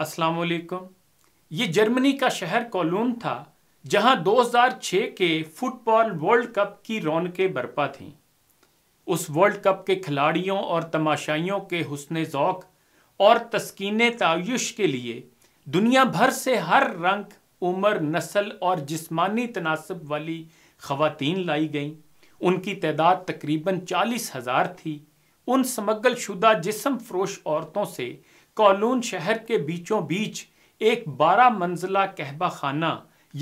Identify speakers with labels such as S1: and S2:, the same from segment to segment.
S1: अस्सलाम वालेकुम ये जर्मनी का शहर कोलोन था जहां 2006 के फुटबॉल वर्ल्ड कप की रौनकें बरपा थीं उस वर्ल्ड कप के खिलाड़ियों और तमाशाइयों के हसन ओक़ और तस्किन तायुश के लिए दुनिया भर से हर रंग उम्र नस्ल और जिस्मानी तनासब वाली खवतिन लाई गईं उनकी तादाद तकरीबन चालीस हज़ार थी उन समगल शुदा जिसम फरोश औरतों से कॉलोन शहर के बीचों बीच एक बारह मंजिला कहबा खाना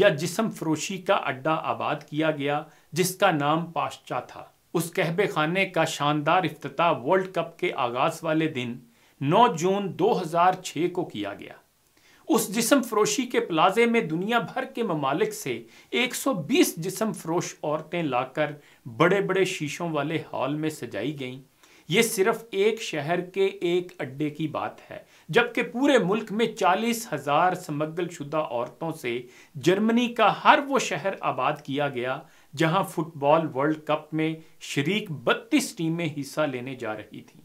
S1: या जिसम फरोशी का अड्डा आबाद किया गया जिसका नाम पाश्चा था उस कहबे खाने का शानदार अफ्ताह वर्ल्ड कप के आगाज़ वाले दिन 9 जून 2006 को किया गया उस जिसम फरोशी के प्लाजे में दुनिया भर के ममालिक से 120 जिसम फरोश औरतें लाकर बड़े बड़े शीशों वाले हॉल में सजाई गईं ये सिर्फ एक शहर के एक अड्डे की बात है जबकि पूरे मुल्क में चालीस हजार समगल शुदा औरतों से जर्मनी का हर वो शहर आबाद किया गया जहां फुटबॉल वर्ल्ड कप में शरीक बत्तीस टीमें हिस्सा लेने जा रही थी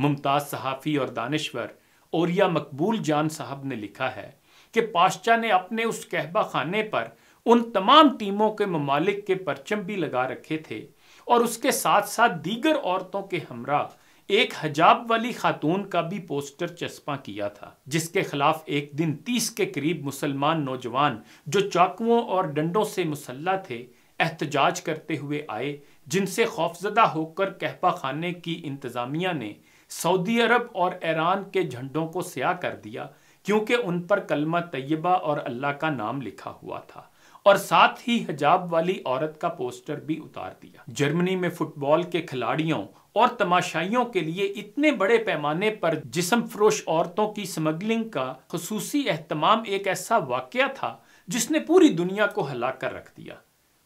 S1: मुमताज़ सहाफ़ी और दानश्वर ओरिया मकबूल जान साहब ने लिखा है कि पाशाह ने अपने उस कहबा खाने पर उन तमाम टीमों के ममालिक के परचम भी लगा रखे थे और उसके साथ साथ दीगर औरतों के हमरा एक हजाब वाली खातून का भी पोस्टर चस्पा किया था जिसके खिलाफ एक दिन तीस के करीब मुसलमान नौजवान जो चाकुओं और डंडों से मुसल्ला थे एहतजाज करते हुए आए जिनसे खौफजदा होकर कहपा खाने की इंतज़ामिया ने सऊदी अरब और ईरान के झंडों को स्याह कर दिया क्योंकि उन पर कलमा तैयबा और अल्लाह का नाम लिखा हुआ था और साथ ही हजाब वाली औरत का पोस्टर भी उतार दिया जर्मनी में फुटबॉल के खिलाड़ियों और तमाशाइयों के लिए इतने बड़े पैमाने पर जिसम फ्रोश औरतों की स्मगलिंग का खसूसी अहतमाम एक ऐसा वाक़ था जिसने पूरी दुनिया को हिला कर रख दिया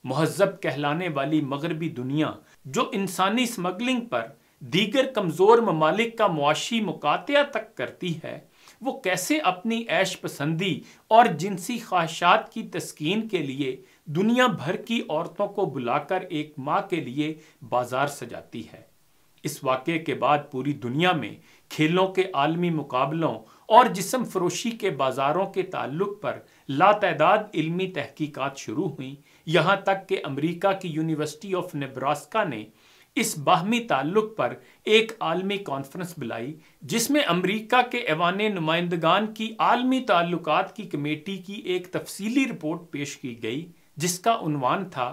S1: महजब कहलाने वाली मगरबी दुनिया जो इंसानी स्मगलिंग पर दीगर कमज़ोर ममालिक का मुआशी मुकातिया तक करती है वो कैसे अपनी ऐश पसंदी और जिनसी ख्वाहिशात की तस्कीन के लिए दुनिया भर की औरतों को बुलाकर एक माँ के लिए बाजार सजाती है इस वाक्य के बाद पूरी दुनिया में खेलों के आलमी मुकाबलों और जिसम फरोशी के बाज़ारों के ताल्लुक पर लातदाद इल्मी तहकीकात शुरू हुई यहाँ तक कि अमेरिका की यूनिवर्सिटी ऑफ नेब्रास्का ने इस बाहमी ताल्लुक पर एक आलमी कॉन्फ्रेंस बुलाई जिसमें अमरीका के एवान नुमाइंदगान की आलमी ताल्लुक की कमेटी की एक तफसीली रिपोर्ट पेश की गई जिसका उनवान था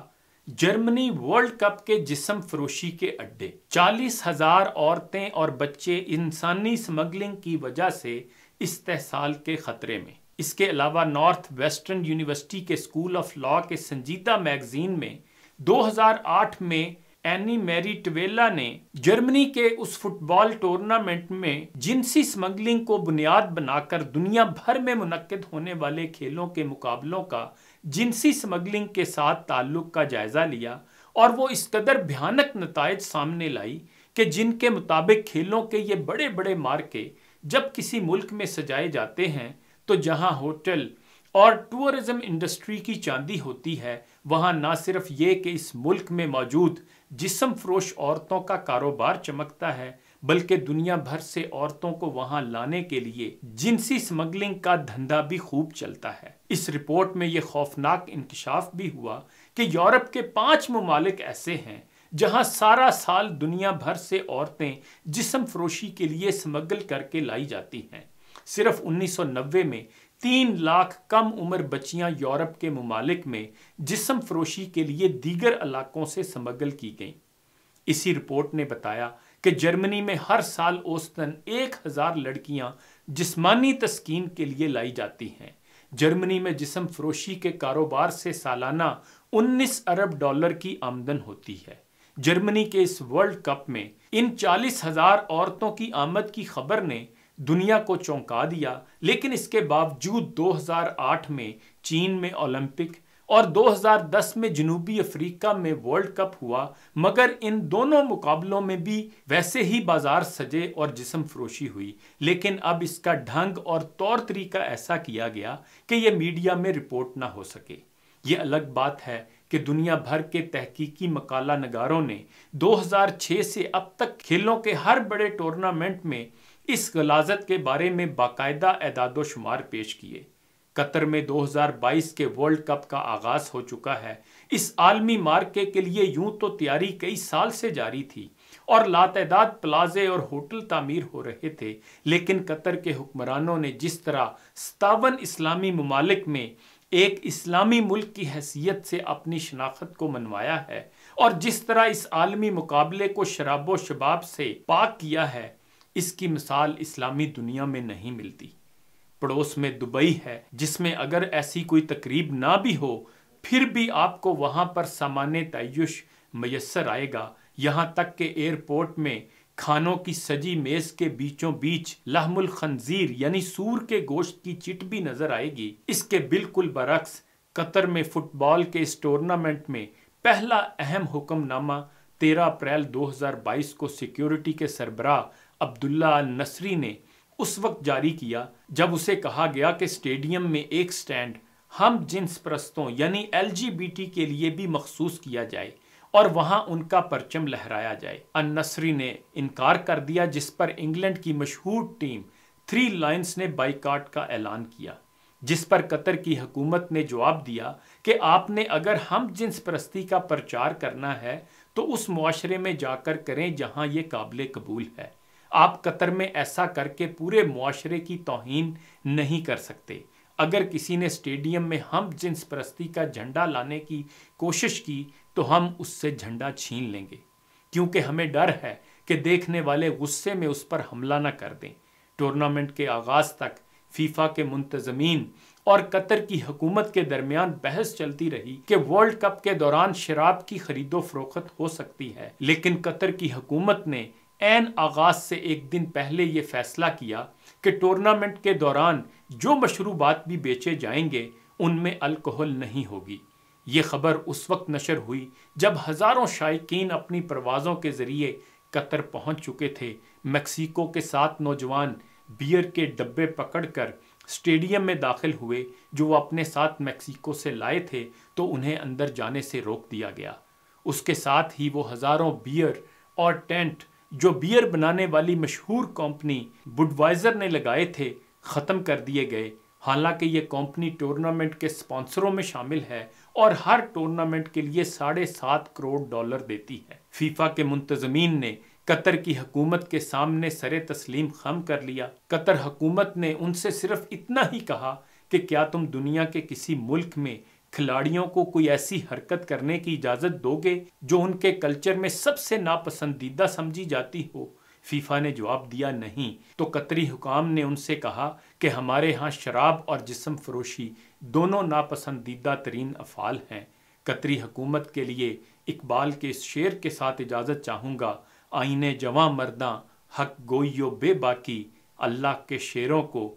S1: जर्मनी वर्ल्ड कप के जिसम फरोशी के अड्डे चालीस हजार औरतें और बच्चे इंसानी स्मगलिंग की वजह से इस तहसाल के खतरे में इसके अलावा नॉर्थ वेस्टर्न यूनिवर्सिटी के स्कूल ऑफ लॉ के संजीदा मैगजीन में 2008 में एनी मैरी टवेला ने जर्मनी के उस फुटबॉल टूर्नामेंट में जिनसी स्मगलिंग को बुनियाद बनाकर दुनिया भर में मुनद होने वाले खेलों के मुकाबलों का जिनसी स्मगलिंग के साथ ताल्लुक का जायज़ा लिया और वो इस कदर भयानक नतज सामने लाई कि जिनके मुताबिक खेलों के ये बड़े बड़े मार्के जब किसी मुल्क में सजाए जाते हैं तो जहाँ होटल और टूरिज्म इंडस्ट्री की चांदी होती है वहाँ ना सिर्फ ये कि इस मुल्क में मौजूद जिसम फरोश औरतों का कारोबार चमकता है बल्कि दुनिया भर से औरतों को वहां लाने के लिए जिनसी स्मगलिंग का धंधा भी खूब चलता है इस रिपोर्ट में ये खौफनाक इंकशाफ भी हुआ कि यूरोप के पांच ममालिक ऐसे हैं जहां सारा साल दुनिया भर से औरतें जिसम फरोशी के लिए स्मगल करके लाई जाती हैं सिर्फ 1990 में तीन लाख कम उम्र बच्चियां यूरोप के ममालिक में जिसम फरोशी के लिए दीगर इलाकों से समगल की गईं इसी रिपोर्ट ने बताया कि जर्मनी में हर साल औसतन एक हज़ार लड़कियां जिसमानी तस्कीन के लिए लाई जाती हैं जर्मनी में जिसम फरोशी के कारोबार से सालाना 19 अरब डॉलर की आमदन होती है जर्मनी के इस वर्ल्ड कप में इन चालीस हज़ार औरतों की आमद की खबर ने दुनिया को चौंका दिया लेकिन इसके बावजूद 2008 में चीन में ओलंपिक और 2010 में जनूबी अफ्रीका में वर्ल्ड कप हुआ मगर इन दोनों मुकाबलों में भी वैसे ही बाजार सजे और जिसम फरोशी हुई लेकिन अब इसका ढंग और तौर तरीका ऐसा किया गया कि यह मीडिया में रिपोर्ट ना हो सके ये अलग बात है कि दुनिया भर के तहकीकी मकाला नगारों ने 2006 से अब तक खेलों के हर बड़े टूर्नामेंट में इस गलाजत के बारे में बाकायदा एदादोशुमार पेश किए कतर में 2022 के वर्ल्ड कप का आगाज हो चुका है इस आलमी मार्के के लिए यूं तो तैयारी कई साल से जारी थी और लातदाद प्लाजे और होटल तामीर हो रहे थे लेकिन कतर के हुक्मरानों ने जिस तरह सतावन इस्लामी ममालिक में एक इस्लामी मुल्क की हैसियत से अपनी शनाख्त को मनवाया है और जिस तरह इस आलमी मुकाबले को शराबो शबाब से पाक किया है इसकी मिसाल इस्लामी दुनिया में नहीं मिलती पड़ोस में दुबई है जिसमें अगर ऐसी कोई तकरीब ना भी हो फिर भी आपको वहां पर सामान्य तयश मैसर आएगा यहाँ तक के एयरपोर्ट में खानों की सजी मेज के बीचों बीच लहमुल खंजीर यानी सूर के गोश्त की चिट भी नजर आएगी इसके बिल्कुल बरक्स कतर में फुटबॉल के इस टूर्नामेंट में पहला अहम हुक्मनामा 13 अप्रैल 2022 को सिक्योरिटी के सरबरा अब्दुल्ला नसरी ने उस वक्त जारी किया जब उसे कहा गया कि स्टेडियम में एक स्टैंड हम जिन्स प्रस्तों यानी एल के लिए भी मखसूस किया जाए और वहां उनका परचम लहराया जाए अन नसरी ने इनकार कर दिया जिस पर इंग्लैंड की मशहूर टीम थ्री लाइन्स ने बाइकाट का ऐलान किया जिस पर कतर की हुकूमत ने जवाब दिया कि आपने अगर हम जिन्स प्रस्ती का प्रचार करना है तो उस मुआरे में जाकर करें जहां ये काबिल कबूल है आप कतर में ऐसा करके पूरे मुआरे की तोहन नहीं कर सकते अगर किसी ने स्टेडियम में हम जिन्स परस्ती का झंडा लाने की कोशिश की तो हम उससे झंडा छीन लेंगे क्योंकि हमें डर है कि देखने वाले गुस्से में उस पर हमला ना कर दें टूर्नामेंट के आगाज तक फीफा के मुंतजमीन और कतर की हुकूमत के दरमियान बहस चलती रही कि वर्ल्ड कप के दौरान शराब की खरीदो फरोख्त हो सकती है लेकिन कतर की हुकूमत ने एन आगाज से एक दिन पहले ये फैसला किया कि टूर्नामेंट के दौरान जो मशरूबात भी बेचे जाएंगे उनमें अल्कोहल नहीं होगी ये खबर उस वक्त नशर हुई जब हज़ारों शायकीन अपनी परवाज़ों के ज़रिए कतर पहुंच चुके थे मैक्सिको के सात नौजवान बियर के डब्बे पकड़कर स्टेडियम में दाखिल हुए जो वो अपने साथ मैक्सिको से लाए थे तो उन्हें अंदर जाने से रोक दिया गया उसके साथ ही वो हज़ारों बियर और टेंट जो बियर बनाने वाली मशहूर कंपनी बुडवाइज़र ने लगाए थे ख़त्म कर दिए गए हालांकि ये कंपनी टूर्नामेंट के स्पॉन्सरों में शामिल है और हर टूर्नामेंट के लिए साढ़े सात करोड़ डॉलर देती है फीफा के मुंतजमीन ने कतर की हकूमत के सामने सरे तस्लीम खम कर लिया कतर हकूमत ने उनसे सिर्फ इतना ही कहा कि क्या तुम दुनिया के किसी मुल्क में खिलाड़ियों को कोई ऐसी हरकत करने की इजाज़त दोगे जो उनके कल्चर में सबसे नापसंदीदा समझी जाती हो फीफा ने जवाब दिया नहीं तो कतरी हुकाम ने उनसे कहा कि हमारे यहाँ शराब और जिसम फरोशी दोनों नापसंदीदा तरीन अफ़ाल हैं कतरी हुकूमत के लिए इकबाल के इस शेर के साथ इजाज़त चाहूँगा आईने जवा मरदा हक गोई बेबाकी अल्लाह के शेरों को